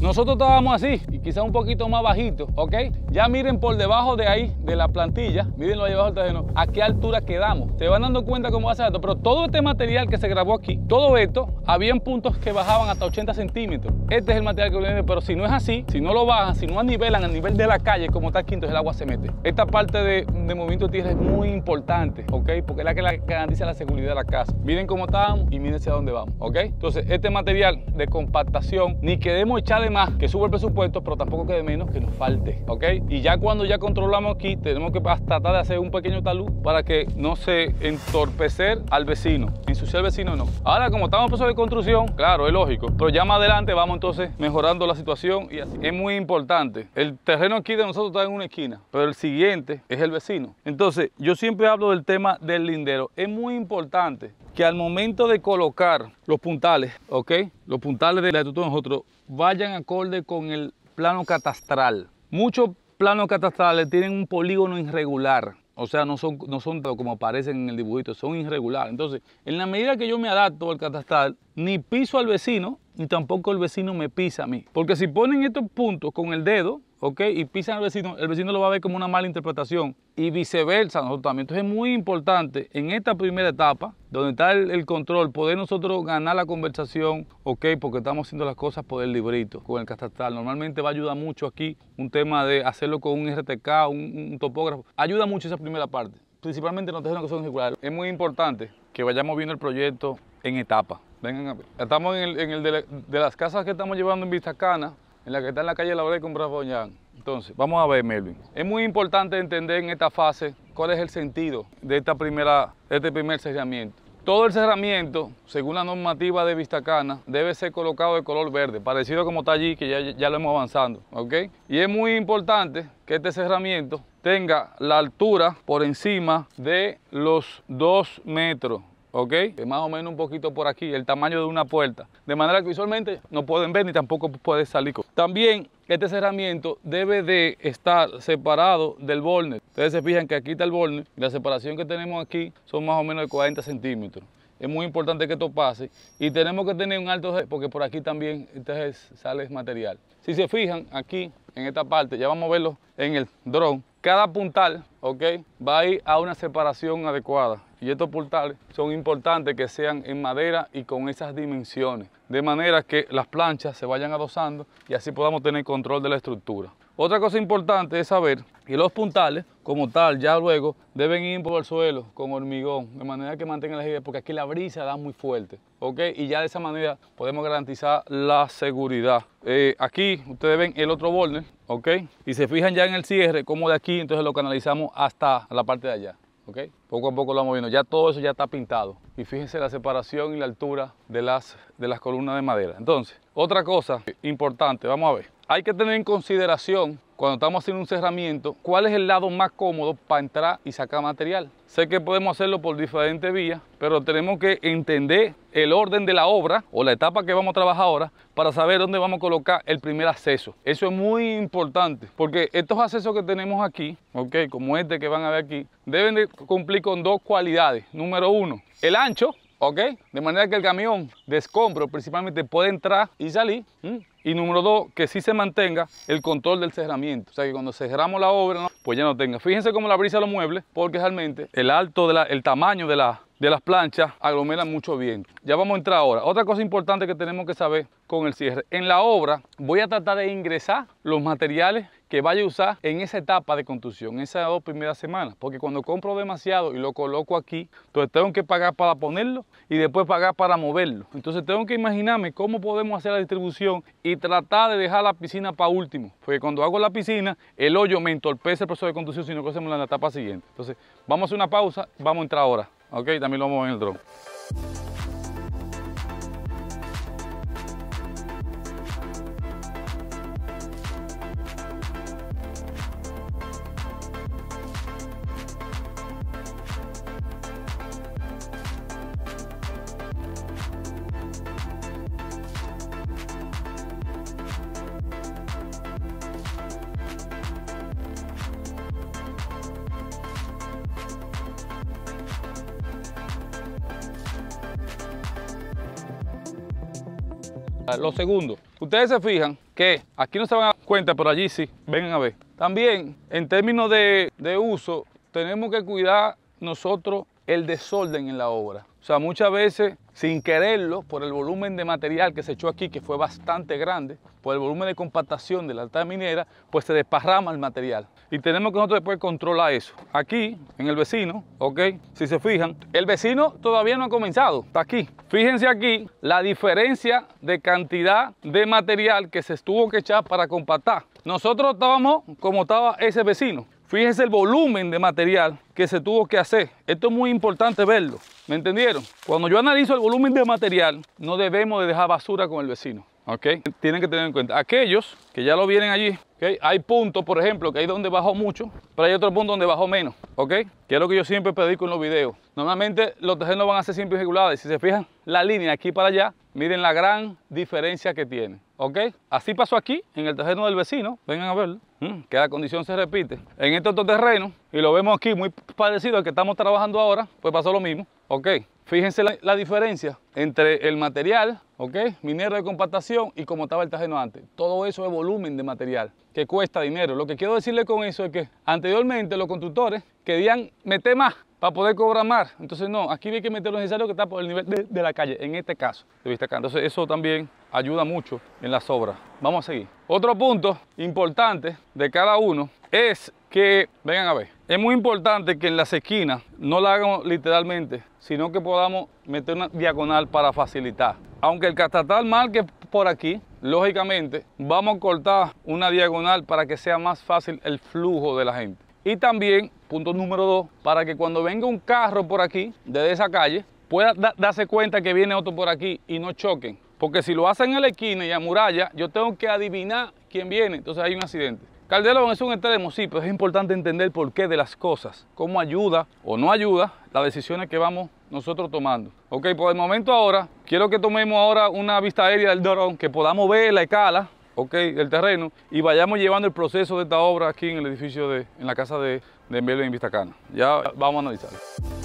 Nosotros estábamos así y quizá un poquito más bajito, ¿ok? Ya miren por debajo de ahí, de la plantilla, mírenlo ahí abajo del terreno, a qué altura quedamos. Se van dando cuenta cómo va ser esto, pero todo este material que se grabó aquí, todo esto, habían puntos que bajaban hasta 80 centímetros. Este es el material que viene, pero si no es así, si no lo bajan, si no nivelan a nivel de la calle, como está aquí, entonces el agua se mete. Esta parte de, movimiento de tierra es muy importante, ¿ok? Porque es la que garantiza la seguridad de la casa. Miren cómo estábamos y miren a dónde vamos, ¿ok? Entonces, este material de compactación, ni queremos echar de más, que sube el presupuesto, pero tampoco que de menos que nos falte, ¿ok? Y ya cuando ya controlamos aquí, tenemos que tratar de hacer un pequeño talud para que no se entorpecer al vecino. su al vecino no. Ahora, como estamos en proceso de construcción, claro, es lógico. Pero ya más adelante vamos entonces mejorando la situación y así. Es muy importante. El terreno aquí de nosotros está en una esquina, pero el siguiente es el vecino. Entonces, yo siempre hablo del tema del lindero. Es muy importante que al momento de colocar los puntales, ¿ok? Los puntales de la de nosotros vayan acorde con el plano catastral. Mucho planos catastrales tienen un polígono irregular, o sea, no son, no son como aparecen en el dibujito, son irregulares. Entonces, en la medida que yo me adapto al catastral, ni piso al vecino, y tampoco el vecino me pisa a mí. Porque si ponen estos puntos con el dedo, ¿ok? Y pisan al vecino, el vecino lo va a ver como una mala interpretación y viceversa nosotros también. Entonces es muy importante en esta primera etapa, donde está el, control, poder nosotros ganar la conversación, ok, porque estamos haciendo las cosas por el librito, con el catastral. Normalmente va a ayudar mucho aquí un tema de hacerlo con un RTK, un, topógrafo. Ayuda mucho esa primera parte, principalmente en la que son circulares. Es muy importante que vayamos viendo el proyecto en etapa. Vengan a... Estamos en el, de, las casas que estamos llevando en Vistacana, en la que está en la calle La de con Entonces, vamos a ver, Melvin. Es muy importante entender en esta fase cuál es el sentido de, esta primera, este primer cerramiento. Todo el cerramiento, según la normativa de Vistacana, debe ser colocado de color verde, parecido como está allí, que ya, lo hemos avanzando, ¿ok? Y es muy importante que este cerramiento tenga la altura por encima de los 2 metros, ¿ok? Más o menos un poquito por aquí, el tamaño de una puerta. De manera que visualmente no pueden ver ni tampoco puede salir. También este cerramiento debe de estar separado del borne. Ustedes se fijan que aquí está el borne la separación que tenemos aquí son más o menos de 40 centímetros. Es muy importante que esto pase y tenemos que tener un alto porque por aquí también entonces sale material. Si se fijan, aquí en esta parte, ya vamos a verlo en el drone. Cada puntal, ok, va a ir a una separación adecuada. Y estos puntales son importantes que sean en madera y con esas dimensiones. De manera que las planchas se vayan adosando y así podamos tener control de la estructura. Otra cosa importante es saber que los puntales, como tal, ya luego deben ir por el suelo con hormigón, de manera que mantengan la idea, porque aquí la brisa da muy fuerte, ¿ok? Y ya de esa manera podemos garantizar la seguridad. Eh, aquí ustedes ven el otro borne, ¿ok? Y se fijan ya en el cierre, como de aquí, entonces lo canalizamos hasta la parte de allá. ¿ok? Poco a poco lo vamos viendo. Ya todo eso ya está pintado. Y fíjense la separación y la altura de las, de las columnas de madera. Entonces, otra cosa importante, vamos a ver. Hay que tener en consideración cuando estamos haciendo un cerramiento, cuál es el lado más cómodo para entrar y sacar material. Sé que podemos hacerlo por diferentes vías, pero tenemos que entender el orden de la obra o la etapa que vamos a trabajar ahora para saber dónde vamos a colocar el primer acceso. Eso es muy importante porque estos accesos que tenemos aquí, como este que van a ver aquí, deben cumplir con dos cualidades. Número uno, el ancho de manera que el camión de escombro principalmente puede entrar y salir. Y número dos, que sí se mantenga el control del cerramiento. O sea, que cuando cerramos la obra, pues ya no tenga. Fíjense cómo la brisa los muebles, porque realmente el alto, de la, el tamaño de, la, de las planchas aglomera mucho viento. Ya vamos a entrar ahora. Otra cosa importante que tenemos que saber con el cierre. En la obra voy a tratar de ingresar los materiales que vaya a usar en esa etapa de construcción, esas dos primeras semanas, porque cuando compro demasiado y lo coloco aquí, entonces tengo que pagar para ponerlo y después pagar para moverlo. Entonces tengo que imaginarme cómo podemos hacer la distribución y tratar de dejar la piscina para último, porque cuando hago la piscina, el hoyo me entorpece el proceso de construcción, sino que hacemos en la etapa siguiente. Entonces, vamos a hacer una pausa, vamos a entrar ahora, ¿ok? También lo vamos en el drone. Ah, lo segundo, ustedes se fijan que aquí no se van a dar cuenta, pero allí sí, vengan a ver. También, en términos de, de uso, tenemos que cuidar nosotros el desorden en la obra. O sea, muchas veces, sin quererlo, por el volumen de material que se echó aquí, que fue bastante grande, por el volumen de compactación de la alta minera, pues se desparrama el material. Y tenemos que nosotros después controlar eso. Aquí, en el vecino, ¿ok? Si se fijan, el vecino todavía no ha comenzado, está aquí. Fíjense aquí la diferencia de cantidad de material que se tuvo que echar para compactar. Nosotros estábamos como estaba ese vecino. Fíjense el volumen de material que se tuvo que hacer. Esto es muy importante verlo. ¿Me entendieron? Cuando yo analizo el volumen de material, no debemos de dejar basura con el vecino. ¿ok? Tienen que tener en cuenta. Aquellos que ya lo vienen allí, ¿ok? Hay puntos, por ejemplo, que hay donde bajó mucho, pero hay otro punto donde bajó menos, ¿ok? Que es lo que yo siempre predico en los videos. Normalmente los terrenos van a ser siempre y Si se fijan, la línea aquí para allá Miren la gran diferencia que tiene, ¿ok? Así pasó aquí, en el terreno del vecino, vengan a verlo, mm, que la condición se repite. En este otro terreno, y lo vemos aquí muy parecido al que estamos trabajando ahora, pues pasó lo mismo, ¿ok? Fíjense la, diferencia entre el material, ¿ok? Minero de compactación y como estaba el terreno antes. Todo eso es volumen de material que cuesta dinero. Lo que quiero decirle con eso es que anteriormente los constructores querían meter más para poder cobrar más. Entonces, no, aquí hay que meter lo necesario que está por el nivel de, la calle, en este caso, de vista acá. Entonces, eso también ayuda mucho en las obras. Vamos a seguir. Otro punto importante de cada uno es que, vengan a ver, es muy importante que en las esquinas no la hagamos literalmente, sino que podamos meter una diagonal para facilitar. Aunque el catatal marque por aquí, lógicamente vamos a cortar una diagonal para que sea más fácil el flujo de la gente. Y también, punto número dos, para que cuando venga un carro por aquí, desde esa calle, pueda darse cuenta que viene otro por aquí y no choquen. Porque si lo hacen en la esquina y a muralla, yo tengo que adivinar quién viene. Entonces hay un accidente. Calderón es un extremo, sí, pero es importante entender por qué de las cosas, cómo ayuda o no ayuda las decisiones que vamos nosotros tomando. Ok, por el momento ahora, quiero que tomemos ahora una vista aérea del dron, que podamos ver la escala okay, del terreno y vayamos llevando el proceso de esta obra aquí en el edificio de, en la casa de, de Melvin en Vistacana. Ya vamos a analizarlo